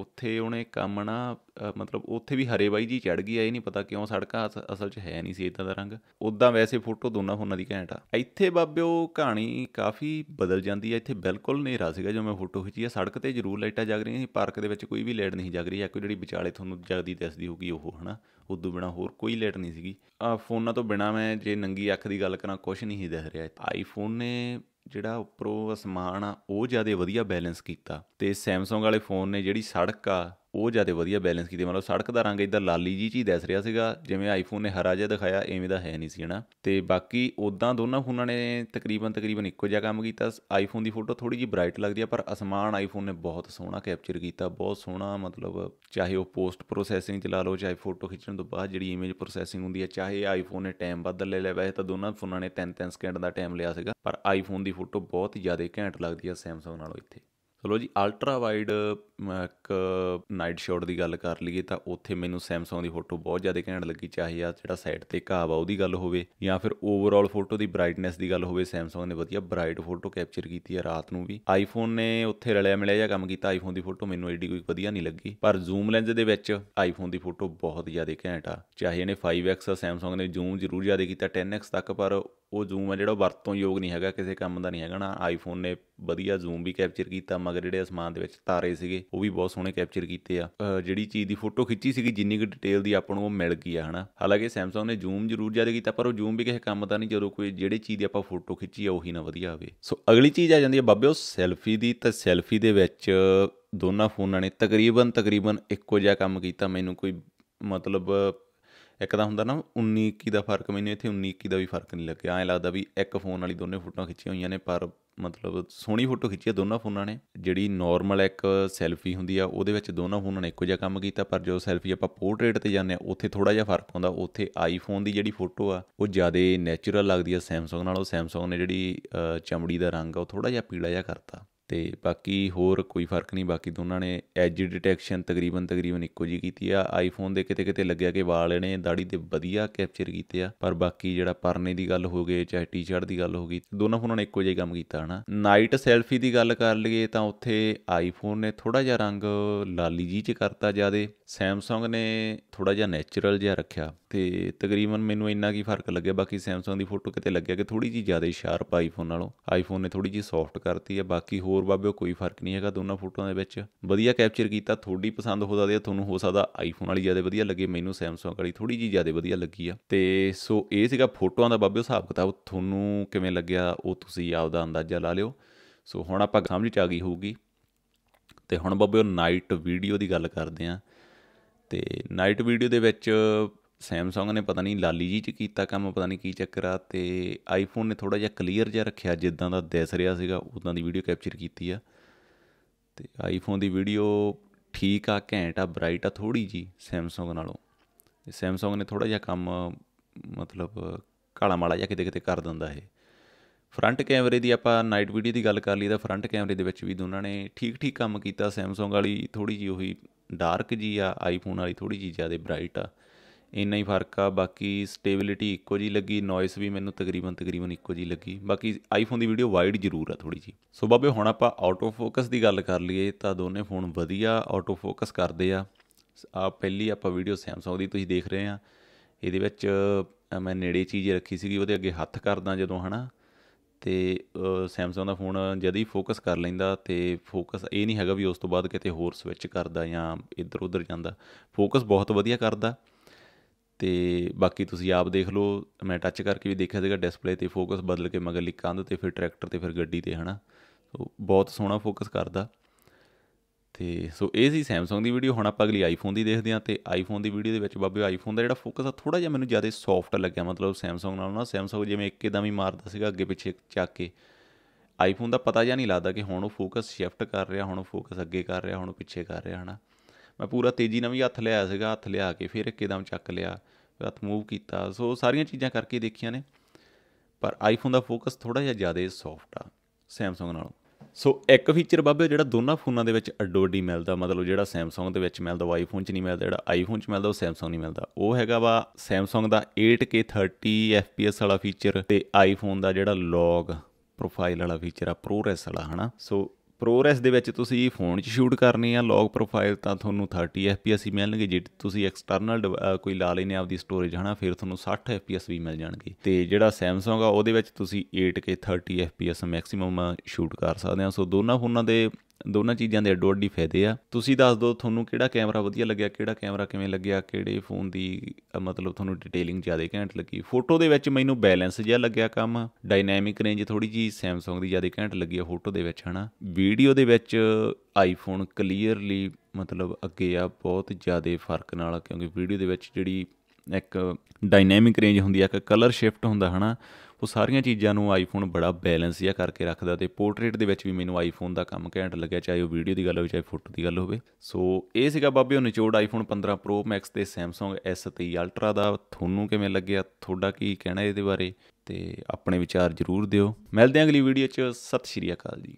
ਉੱਥੇ ਉਹਨੇ ਕੰਮ ਨਾ ਮਤਲਬ ਉੱਥੇ ਵੀ ਹਰੇ ਬਾਈ ਜੀ ਚੜ ਗਈ ਆ ਇਹ ਨਹੀਂ ਪਤਾ ਕਿਉਂ ਸੜਕਾਂ ਅਸਲ 'ਚ ਹੈ ਨਹੀਂ ਸੀ ਇਦਾਂ ਦਾ ਰੰਗ ਉਦਾਂ ਵੈਸੇ ਫੋਟੋ ਦੋਨਾਂ ਫੋਨਾਂ ਦੀ ਘੈਂਟ ਆ ਇੱਥੇ ਬਾਬਿਓ ਕਹਾਣੀ ਕਾਫੀ ਬਦਲ ਜਾਂਦੀ ਆ ਇੱਥੇ ਬਿਲਕੁਲ ਹਨੇਰਾ ਸੀਗਾ ਜੋ ਮੈਂ ਫੋਟੋ ਖਿੱਚੀ ਆ ਸੜਕ ਤੇ ਜ਼ਰੂਰ ਲਾਈਟਾਂ ਜਗ ਰਹੀਆਂ ਸੀ ਪਾਰਕ ਦੇ ਵਿੱਚ ਕੋਈ ਵੀ ਲਾਈਟ ਨਹੀਂ ਜਗ ਰਹੀ ਆ ਕੋਈ ਜਿਹੜੀ ਵਿਚਾਲੇ ਤੁਹਾਨੂੰ ਜਗਦੀ ਦਿਸਦੀ ਹੋਊਗੀ ਉਹ ਹਨਾ ਉਦੋਂ ਬਿਨਾ ਹੋਰ ਕੋਈ ਲਾਈਟ ਨਹੀਂ ਸੀਗੀ ਆ ਫੋਨਾਂ ਤੋਂ ਬਿਨਾ ਮੈਂ ਜੇ ਨੰਗੀ ਅੱਖ ਦੀ ਗੱਲ ਕਰਾਂ ਕੁਝ ਨਹੀਂ ਦਿਖ ਰਿਹਾ ਆਈਫੋਨ ਨੇ ਜਿਹੜਾ ਉਪਰੋਂ ਅਸਮਾਨ ਆ ਉਹ ਜਿਆਦਾ ਵਧੀਆ ਬੈਲੈਂਸ ਕੀਤਾ ਤੇ ਸੈਮਸੰਗ ਵਾਲੇ ਫੋਨ ਨੇ ਜਿਹੜੀ ਸੜਕ ਆ ਉਹ ਜਿਆਦਾ ਵਧੀਆ ਬੈਲੈਂਸ ਕੀਤੀ ਮਤਲਬ ਸੜਕ ਦਾ ਰੰਗ ਇਦਾਂ ਲਾਲੀ ਜੀ ਚੀ ਦਿਸ ਰਿਹਾ ਸੀਗਾ ਜਿਵੇਂ ਆਈਫੋਨ ਨੇ ਹਰਾ ਜਿਹਾ ਦਿਖਾਇਆ ਐਵੇਂ ਦਾ ਹੈ ਨਹੀਂ ਸੀ ਹਨਾ ਤੇ ਬਾਕੀ ਉਦਾਂ ਦੋਨਾਂ ਫੋਨਾਂ ਨੇ ਤਕਰੀਬਨ ਤਕਰੀਬਨ ਇੱਕੋ ਜਿਹਾ ਕੰਮ ਕੀਤਾ ਆਈਫੋਨ ਦੀ ਫੋਟੋ ਥੋੜੀ ਜੀ ਬ੍ਰਾਈਟ ਲੱਗਦੀ ਆ ਪਰ ਅਸਮਾਨ ਆਈਫੋਨ ਨੇ ਬਹੁਤ ਸੋਹਣਾ ਕੈਪਚਰ ਕੀਤਾ ਬਹੁਤ ਸੋਹਣਾ ਮਤਲਬ ਚਾਹੇ ਉਹ ਪੋਸਟ ਪ੍ਰੋਸੈਸਿੰਗ ਚਲਾ ਲਓ ਚਾਹੇ ਫੋਟੋ ਖਿੱਚਣ ਤੋਂ ਬਾਅਦ ਜਿਹੜੀ ਇਮੇਜ ਪ੍ਰੋਸੈਸਿੰਗ ਹੁੰਦੀ ਆ ਚਾਹੇ ਆਈਫੋਨ ਨੇ ਟਾਈਮ ਵੱਧ ਲੈ ਲਿਆ ਵੈਸੇ ਤਾਂ ਦੋਨਾਂ ਫੋਨਾਂ ਨੇ 3-3 ਸਕਿੰਟ ਦਾ ਟਾਈਮ ਲਿਆ ਸੀਗਾ ਪਰ ਆਈਫੋਨ ਦੀ ਫੋਟੋ ਬਹੁਤ ਜ਼ਿਆਦਾ ਘੈਂਟ ਲੱਗਦੀ ਆ ਸੈਮਸੰਗ ਨਾਲੋਂ ਇੱਥੇ ਚਲੋ ਜੀ ਅਲਟਰਾ ਵਾਈਡ ਇੱਕ ਨਾਈਟ ਸ਼ਾਟ ਦੀ ਗੱਲ ਕਰ ਲਈਏ ਤਾਂ ਉੱਥੇ ਮੈਨੂੰ ਸੈਮਸੰਗ ਦੀ ਫੋਟੋ ਬਹੁਤ ਜ਼ਿਆਦਾ ਘੈਂਟ ਲੱਗੀ ਚਾਹੀ ਆ ਜਿਹੜਾ ਸਾਈਡ ਤੇ ਘਾਵ ਆ ਉਹਦੀ ਗੱਲ ਹੋਵੇ ਜਾਂ ਫਿਰ ਓਵਰਆਲ ਫੋਟੋ ਦੀ ਬ੍ਰਾਈਟਨੈਸ ਦੀ ਗੱਲ ਹੋਵੇ ਸੈਮਸੰਗ ਨੇ ਵਧੀਆ ਬ੍ਰਾਈਟ ਫੋਟੋ ਕੈਪਚਰ ਕੀਤੀ ਆ ਰਾਤ ਨੂੰ ਵੀ ਆਈਫੋਨ ਨੇ ਉੱਥੇ ਰਲਿਆ ਮਿਲਿਆ ਜਿਹਾ ਕੰਮ ਕੀਤਾ ਆਈਫੋਨ ਦੀ ਫੋਟੋ ਮੈਨੂੰ ਐਡੀ ਕੋਈ ਵਧੀਆ ਨਹੀਂ ਲੱਗੀ ਪਰ ਜ਼ੂਮ ਲੈਂਸ ਦੇ ਵਿੱਚ ਆਈਫੋਨ ਦੀ ਫੋਟੋ ਬਹੁਤ ਜ਼ਿਆਦਾ ਘੈਂਟ ਆ ਚਾਹੇ ਇਹਨੇ 5x ਸੈਮਸੰਗ ਨੇ ਜ਼ੂਮ ਜ਼ਰੂਰ ਜ਼ਿਆਦਾ ਕੀਤਾ 10x ਤੱਕ ਪਰ ਉਹ ਜ਼ੂਮ ਆ ਜਿਹੜਾ ਵਰਤੋਂ ਯੋਗ ਨਹੀਂ ਹੈਗਾ ਕਿਸੇ ਕੰਮ ਦਾ ਨਹੀਂ ਹੈਗਾ ਨਾ ਆਈਫੋਨ ਨੇ ਵਧੀਆ ਜ਼ੂਮ ਵੀ ਕੈਪਚਰ ਕੀਤਾ ਮਗਰ ਜਿਹੜੇ ਅਸਮਾਨ ਦੇ ਵਿੱਚ ਤਾਰੇ ਸੀਗੇ ਉਹ ਵੀ ਬਹੁਤ ਸੋਹਣੇ ਕੈਪਚਰ ਕੀਤੇ ਆ ਜਿਹੜੀ ਚੀਜ਼ ਦੀ ਫੋਟੋ ਖਿੱਚੀ ਸੀਗੀ ਜਿੰਨੀ ਕੁ ਡਿਟੇਲ ਦੀ ਆਪਾਂ ਨੂੰ ਉਹ ਮਿਲ ਗਈ ਆ ਹਨਾ ਹਾਲਾਂਕਿ ਸੈਮਸੰਗ ਨੇ ਜ਼ੂਮ ਜ਼ਰੂਰ ਜ਼ਿਆਦਾ ਕੀਤਾ ਪਰ ਉਹ ਜ਼ੂਮ ਵੀ ਕਿਸੇ ਕੰਮ ਦਾ ਨਹੀਂ ਜਦੋਂ ਕੋਈ ਜਿਹੜੀ ਚੀਜ਼ ਦੀ ਆਪਾਂ ਫੋਟੋ ਖਿੱਚੀ ਆ ਉਹੀ ਨਾ ਵਧੀਆ ਆਵੇ ਸੋ ਅਗਲੀ ਚੀਜ਼ ਆ ਜਾਂਦੀ ਹੈ ਉਹ ਸੈਲਫੀ ਦੀ ਤਾਂ ਸੈਲਫੀ ਦੇ ਵਿੱਚ ਦੋਨਾਂ ਫੋਨਾਂ ਨੇ ਤਕਰੀਬਨ ਤਕਰੀਬਨ ਇੱਕੋ ਜਿਹਾ ਕੰਮ ਕੀਤਾ ਮੈਨੂੰ ਕੋਈ ਮਤਲਬ ਇੱਕ ਤਾਂ ਹੁੰਦਾ ਨਾ 19 21 ਦਾ ਫਰਕ ਮੈਨੂੰ ਇੱਥੇ 19 21 ਦਾ ਵੀ ਫਰਕ ਨਹੀਂ ਲੱਗਿਆ ਐਂ ਲੱਗਦਾ ਵੀ ਇੱਕ ਫੋਨ ਵਾਲੀ ਦੋਨੇ ਫੋਟੋਆਂ ਖਿੱਚੀਆਂ ਹੋਈਆਂ ਨੇ ਪਰ ਮਤਲਬ ਸੋਹਣੀ ਫੋਟੋ ਖਿੱਚੀ ਦੋਨਾਂ ਫੋਨਾਂ ਨੇ ਜਿਹੜੀ ਨਾਰਮਲ ਇੱਕ ਸੈਲਫੀ ਹੁੰਦੀ ਆ ਉਹਦੇ ਵਿੱਚ ਦੋਨਾਂ ਫੋਨਾਂ ਨੇ ਇੱਕੋ ਜਿਹਾ ਕੰਮ ਕੀਤਾ ਪਰ ਜੋ ਸੈਲਫੀ ਆਪਾਂ ਪੋਰਟਰੇਟ ਤੇ ਜਾਂਦੇ ਆ ਉੱਥੇ ਥੋੜਾ ਜਿਹਾ ਫਰਕ ਹੁੰਦਾ ਉੱਥੇ ਆਈਫੋਨ ਦੀ ਜਿਹੜੀ ਫੋਟੋ ਆ ਉਹ ਜ਼ਿਆਦਾ ਨੇਚਰਲ ਲੱਗਦੀ ਆ ਸੈਮਸੰਗ ਨਾਲੋਂ ਸੈਮਸੰਗ ਨੇ ਜਿਹੜੀ ਚਮੜੀ ਦਾ ਰੰਗ ਆ ਉਹ ਥੋੜਾ ਜਿਹਾ ਪੀਲਾ ਜਿਹਾ ਕਰਤਾ ਤੇ ਬਾਕੀ ਹੋਰ ਕੋਈ ਫਰਕ ਨਹੀਂ ਬਾਕੀ ਦੋਨਾਂ ਨੇ ਐਜ ਡਿਟੈਕਸ਼ਨ ਤਕਰੀਬਨ ਤਕਰੀਬਨ ਇੱਕੋ ਜੀ ਕੀਤੀ ਆ ਆਈਫੋਨ ਦੇ ਕਿਤੇ ਕਿਤੇ ਲੱਗਿਆ ਕਿ ਵਾਲ ਨੇ ਦਾੜੀ ਤੇ ਵਧੀਆ ਕੈਪਚਰ ਕੀਤੇ ਆ ਪਰ ਬਾਕੀ ਜਿਹੜਾ ਪਰਨੇ ਦੀ ਗੱਲ ਹੋ ਗਈ ਚਾਹੇ ਟੀ-ਸ਼ਰਟ ਦੀ ਗੱਲ ਹੋ ਗਈ ਦੋਨਾਂ ਫੋਨਾਂ ਨੇ ਇੱਕੋ ਜਿਹਾ ਕੰਮ ਕੀਤਾ ਹਨਾ ਨਾਈਟ ਸੈਲਫੀ ਦੀ ਗੱਲ ਕਰ ਲਈਏ ਤਾਂ ਉੱਥੇ ਆਈਫੋਨ ਨੇ ਥੋੜਾ ਜਿਹਾ ਰੰਗ ਲਾਲੀ ਜੀ ਚ ਕਰਤਾ ਜਿਆਦੇ ਸੈਮਸੰਗ ਨੇ ਥੋੜਾ ਜਿਹਾ ਨੇਚਰਲ ਜਿਹਾ ਰੱਖਿਆ ਤੇ ਤਕਰੀਬਨ ਮੈਨੂੰ ਇੰਨਾ ਕੀ ਫਰਕ ਲੱਗਿਆ ਬਾਕੀ ਸੈਮਸੰਗ ਦੀ ਫੋਟੋ ਕਿਤੇ ਲੱਗਿਆ ਕਿ ਥੋੜੀ ਜੀ ਜਿਆਦਾ ਸ਼ਾਰਪ ਆਈਫੋਨ ਨਾਲੋਂ ਆਈਫੋਨ ਨੇ ਥੋੜੀ ਜੀ ਸੌਫਟ ਕਰਤੀ ਹੈ ਬਾਕੀ ਹੋਰ ਹੋਰ ਬਾਬਿਓ ਕੋਈ ਫਰਕ ਨਹੀਂ ਹੈਗਾ ਦੋਨਾਂ ਫੋਟੋਆਂ ਦੇ ਵਿੱਚ ਵਧੀਆ ਕੈਪਚਰ ਕੀਤਾ ਥੋੜੀ ਪਸੰਦ ਹੋ ਸਕਦੀ ਹੈ ਤੁਹਾਨੂੰ ਹੋ ਸਕਦਾ ਆਈਫੋਨ ਵਾਲੀ ਜ਼ਿਆਦਾ ਵਧੀਆ ਲੱਗੇ ਮੈਨੂੰ ਸੈਮਸੰਗ ਵਾਲੀ ਥੋੜੀ ਜੀ ਜ਼ਿਆਦਾ ਵਧੀਆ ਲੱਗੀ ਆ ਤੇ ਸੋ ਇਹ ਸੀਗਾ ਫੋਟੋਆਂ ਦਾ ਬਾਬਿਓ ਹਿਸਾਬ ਕਿਤਾਬ ਤੁਹਾਨੂੰ ਕਿਵੇਂ ਲੱਗਿਆ ਉਹ ਤੁਸੀਂ ਆਪ ਦਾ ਅੰਦਾਜ਼ਾ ਲਾ ਲਿਓ ਸੋ ਹੁਣ ਆਪਾਂ ਸਮਝ ਚ ਆ ਗਈ ਹੋਊਗੀ ਤੇ ਹੁਣ ਬਾਬਿਓ ਨਾਈਟ ਵੀਡੀਓ ਦੀ ਗੱਲ ਕਰਦੇ ਆ ਤੇ ਨਾਈਟ ਵੀਡੀਓ ਦੇ ਵਿੱਚ ਸੈਮਸੰਗ ਨੇ ਪਤਾ ਨਹੀਂ ਲਾਲੀ ਜੀ ਚ ਕੀਤਾ ਕੰਮ ਪਤਾ ਨਹੀਂ ਕੀ ਚੱਕਰ ਆ ਤੇ ਆਈਫੋਨ ਨੇ ਥੋੜਾ ਜਿਹਾ ਕਲੀਅਰ ਜਿਹਾ ਰੱਖਿਆ ਜਿੱਦਾਂ ਦਾ ਦਿਸ ਰਿਹਾ ਸੀਗਾ ਉਦਾਂ ਦੀ ਵੀਡੀਓ ਕੈਪਚਰ ਕੀਤੀ ਆ ਤੇ ਆਈਫੋਨ ਦੀ ਵੀਡੀਓ ਠੀਕ ਆ ਘੈਂਟ ਆ ਬ੍ਰਾਈਟ ਆ ਥੋੜੀ ਜੀ ਸੈਮਸੰਗ ਨਾਲੋਂ ਤੇ ਸੈਮਸੰਗ ਨੇ ਥੋੜਾ ਜਿਹਾ ਕੰਮ ਮਤਲਬ ਕਾਲਾ ਮਾਲਾ ਜਿਹਾ ਕਿਤੇ ਕਿਤੇ ਕਰ ਦਿੰਦਾ ਇਹ ਫਰੰਟ ਕੈਮਰੇ ਦੀ ਆਪਾਂ ਨਾਈਟ ਵੀਡੀਓ ਦੀ ਗੱਲ ਕਰ ਲਈ ਤਾਂ ਫਰੰਟ ਕੈਮਰੇ ਦੇ ਵਿੱਚ ਵੀ ਦੋਨਾਂ ਨੇ ਠੀਕ ਠੀਕ ਕੰਮ ਕੀਤਾ ਸੈਮਸੰਗ ਵਾਲੀ ਥੋੜੀ ਜੀ ਉਹੀ ਡਾਰਕ ਜੀ ਆ ਆਈਫੋਨ ਵਾਲੀ ਥੋੜੀ ਜੀ ਜ਼ਿਆਦਾ ਬ੍ਰਾਈਟ ਆ ਇੰਨਾ ਹੀ ਫਰਕ ਆ ਬਾਕੀ ਸਟੇਬਿਲਿਟੀ ਇੱਕੋ ਜੀ ਲੱਗੀ ਨੋਇਸ ਵੀ ਮੈਨੂੰ ਤਕਰੀਬਨ ਤਕਰੀਬਨ ਇੱਕੋ ਜੀ ਲੱਗੀ ਬਾਕੀ ਆਈਫੋਨ ਦੀ ਵੀਡੀਓ ਵਾਈਡ ਜ਼ਰੂਰ ਆ ਥੋੜੀ ਜੀ ਸੋ ਬਾਬੇ ਹੁਣ ਆਪਾਂ ਆਟੋ ਫੋਕਸ ਦੀ ਗੱਲ ਕਰ ਲਈਏ ਤਾਂ ਦੋਨੇ ਫੋਨ ਵਧੀਆ ਆਟੋ ਫੋਕਸ ਕਰਦੇ ਆ ਆ ਪਹਿਲੀ ਆਪਾਂ ਵੀਡੀਓ ਸੈਮਸੰਗ ਦੀ ਤੁਸੀਂ ਦੇਖ ਰਹੇ ਆ ਇਹਦੇ ਵਿੱਚ ਮੈਂ ਨੇੜੇ ਚੀਜ਼ ਰੱਖੀ ਸੀਗੀ ਉਹਦੇ ਅੱਗੇ ਹੱਥ ਕਰਦਾ ਜਦੋਂ ਹਨਾ ਤੇ ਸੈਮਸੰਗ ਦਾ ਫੋਨ ਜਦ ਹੀ ਫੋਕਸ ਕਰ ਲੈਂਦਾ ਤੇ ਫੋਕਸ ਇਹ ਨਹੀਂ ਹੈਗਾ ਵੀ ਉਸ ਤੋਂ ਬਾਅਦ ਕਿਤੇ ਹੋਰ ਸਵਿਚ ਕਰਦਾ ਜਾਂ ਇੱਧਰ ਉੱਧਰ ਜਾਂਦਾ ਫੋਕਸ ਬਹੁਤ ਵਧੀਆ ਕਰਦਾ ਤੇ ਬਾਕੀ ਤੁਸੀਂ ਆਪ ਦੇਖ ਲਓ ਮੈਂ ਟੱਚ ਕਰਕੇ ਵੀ ਦੇਖਿਆ ਸੀਗਾ ਡਿਸਪਲੇ ਤੇ ਫੋਕਸ ਬਦਲ ਕੇ ਮਗਰਲੀ ਕੰਧ ਤੇ ਫਿਰ ਟਰੈਕਟਰ ਤੇ ਫਿਰ ਗੱਡੀ ਤੇ ਹਨਾ ਸੋ ਬਹੁਤ ਸੋਹਣਾ ਫੋਕਸ ਕਰਦਾ ਤੇ ਸੋ ਇਹ ਸੀ Samsung ਦੀ ਵੀਡੀਓ ਹੁਣ ਆਪਾਂ ਅਗਲੀ iPhone ਦੀ ਦੇਖਦੇ ਹਾਂ ਤੇ iPhone ਦੀ ਵੀਡੀਓ ਦੇ ਵਿੱਚ ਬਾਬੇ iPhone ਦਾ ਜਿਹੜਾ ਫੋਕਸ ਆ ਥੋੜਾ ਜਿਹਾ ਮੈਨੂੰ ਜ਼ਿਆਦਾ ਸੌਫਟ ਲੱਗਿਆ ਮਤਲਬ Samsung ਨਾਲ ਨਾ Samsung ਜਿਵੇਂ ਇੱਕਦਮ ਹੀ ਮਾਰਦਾ ਸੀਗਾ ਅੱਗੇ ਪਿੱਛੇ ਚੱਕ ਕੇ iPhone ਦਾ ਪਤਾ ਜਾਂ ਨਹੀਂ ਲੱਗਦਾ ਕਿ ਹੁਣ ਉਹ ਫੋਕਸ ਸ਼ਿਫਟ ਕਰ ਰਿਹਾ ਹੁਣ ਉਹ ਫੋਕਸ ਅੱਗੇ ਕਰ ਰਿਹਾ ਹੁਣ ਉਹ ਪਿੱਛੇ ਕਰ ਰਿਹਾ ਹਨਾ ਮੈਂ ਪੂਰਾ ਤੇਜ਼ੀ ਨਾਲ ਵੀ ਹੱਥ ਲਿਆ ਸੀਗਾ ਹੱਥ ਲਿਆ ਕੇ ਫਿਰ ਇੱਕਦਮ ਚੱਕ ਲਿਆ ਹੱਥ ਮੂਵ ਕੀਤਾ ਸੋ ਸਾਰੀਆਂ ਚੀਜ਼ਾਂ ਕਰਕੇ ਦੇਖੀਆਂ ਨੇ ਪਰ ਆਈਫੋਨ ਦਾ ਫੋਕਸ ਥੋੜਾ ਜਿਹਾ ਜ਼ਿਆਦਾ ਸੌਫਟ ਆ ਸੈਮਸੰਗ ਨਾਲੋਂ ਸੋ ਇੱਕ ਫੀਚਰ ਬਾਬੇ ਜਿਹੜਾ ਦੋਨਾਂ ਫੋਨਾਂ ਦੇ ਵਿੱਚ ਅਡੀ ਮਿਲਦਾ ਮਤਲਬ ਜਿਹੜਾ ਸੈਮਸੰਗ ਦੇ ਵਿੱਚ ਮਿਲਦਾ ਆਈਫੋਨ 'ਚ ਨਹੀਂ ਮਿਲਦਾ ਜਿਹੜਾ ਆਈਫੋਨ 'ਚ ਮਿਲਦਾ ਉਹ ਸੈਮਸੰਗ ਨਹੀਂ ਮਿਲਦਾ ਉਹ ਹੈਗਾ ਵਾ ਸੈਮਸੰਗ ਦਾ 8K 30 FPS ਵਾਲਾ ਫੀਚਰ ਤੇ ਆਈਫੋਨ ਦਾ ਜਿਹੜਾ ਲੌਗ ਪ੍ਰੋਫਾਈਲ ਵਾਲਾ ਫੀਚਰ ਆ ਪ੍ਰੋਰੈਸ ਵਾਲਾ ਹਨਾ ਸੋ ਪ੍ਰੋਰੈਸ ਦੇ ਵਿੱਚ ਤੁਸੀਂ ਫੋਨ 'ਚ ਸ਼ੂਟ ਕਰਨੀ ਆ ਲੌਗ ਪ੍ਰੋਫਾਈਲ ਤਾਂ ਤੁਹਾਨੂੰ 30 fps ਹੀ ਮਿਲਣਗੇ ਜੇ ਤੁਸੀਂ ਐਕਸਟਰਨਲ ਕੋਈ ਲਾ ਲੈਨੇ ਆਪਦੀ ਸਟੋਰੇਜ ਹਨਾ ਫਿਰ ਤੁਹਾਨੂੰ 60 fps ਵੀ ਮਿਲ ਜਾਣਗੇ ਤੇ ਜਿਹੜਾ Samsung ਆ ਉਹਦੇ ਵਿੱਚ ਤੁਸੀਂ 8K 30 fps ਮੈਕਸਿਮਮ ਸ਼ੂਟ ਕਰ ਸਕਦੇ ਆ ਸੋ ਦੋਨਾਂ ਫੋਨਾਂ ਦੇ ਦੋਨਾਂ ਚੀਜ਼ਾਂ ਦੇ ਅਡੋ ਅਡੀ ਫਾਇਦੇ ਆ ਤੁਸੀਂ ਦੱਸ ਦਿਓ ਤੁਹਾਨੂੰ ਕਿਹੜਾ ਕੈਮਰਾ ਵਧੀਆ ਲੱਗਿਆ ਕਿਹੜਾ ਕੈਮਰਾ ਕਿਵੇਂ ਲੱਗਿਆ ਕਿਹੜੇ ਫੋਨ ਦੀ ਮਤਲਬ ਤੁਹਾਨੂੰ ਡਿਟੇਲਿੰਗ ਜ਼ਿਆਦਾ ਘੈਂਟ ਲੱਗੀ ਫੋਟੋ ਦੇ ਵਿੱਚ ਮੈਨੂੰ ਬੈਲੈਂਸ ਜਿਹਾ ਲੱਗਿਆ ਕੰਮ ਡਾਇਨਾਮਿਕ ਰੇਂਜ ਥੋੜੀ ਜੀ Samsung ਦੀ ਜ਼ਿਆਦਾ ਘੈਂਟ ਲੱਗੀ ਆ ਫੋਟੋ ਦੇ ਵਿੱਚ ਹਨਾ ਵੀਡੀਓ ਦੇ ਵਿੱਚ ਆਈਫੋਨ ਕਲੀਅਰਲੀ ਮਤਲਬ ਅੱਗੇ ਆ ਬਹੁਤ ਜ਼ਿਆਦਾ ਫਰਕ ਨਾਲ ਕਿਉਂਕਿ ਵੀਡੀਓ ਦੇ ਵਿੱਚ ਜਿਹੜੀ ਇੱਕ ਡਾਇਨਾਮਿਕ ਰੇਂਜ ਹੁੰਦੀ ਆ ਕਿ ਕਲਰ ਸ਼ਿਫਟ ਹੁੰਦਾ ਹਨਾ ਉਹ ਸਾਰੀਆਂ ਚੀਜ਼ਾਂ ਨੂੰ ਆਈਫੋਨ ਬੜਾ ਬੈਲੈਂਸ ਜਿਹਾ ਕਰਕੇ ਰੱਖਦਾ ਤੇ ਪੋਰਟਰੇਟ ਦੇ ਵਿੱਚ ਵੀ ਮੈਨੂੰ ਆਈਫੋਨ ਦਾ ਕੰਮ ਘੈਂਟ ਲੱਗਿਆ ਚਾਹੇ ਉਹ ਵੀਡੀਓ ਦੀ ਗੱਲ ਹੋਵੇ ਚਾਹੇ ਫੋਟੋ ਦੀ ਗੱਲ ਹੋਵੇ ਸੋ ਇਹ ਸੀਗਾ ਬਾਬੇ ਉਹ ਨਿਚੋੜ ਆਈਫੋਨ 15 ਪ੍ਰੋ ਮੈਕਸ ਤੇ Samsung S23 Ultra ਦਾ ਤੁਹਾਨੂੰ ਕਿਵੇਂ ਲੱਗਿਆ ਤੁਹਾਡਾ ਕੀ ਕਹਿਣਾ ਇਹਦੇ ਬਾਰੇ ਤੇ ਆਪਣੇ ਵਿਚਾਰ ਜ਼ਰੂਰ ਦਿਓ ਮਿਲਦੇ ਆਂ ਅਗਲੀ ਵੀਡੀਓ 'ਚ ਸਤਿ ਸ਼੍ਰੀ ਅਕਾਲ ਜੀ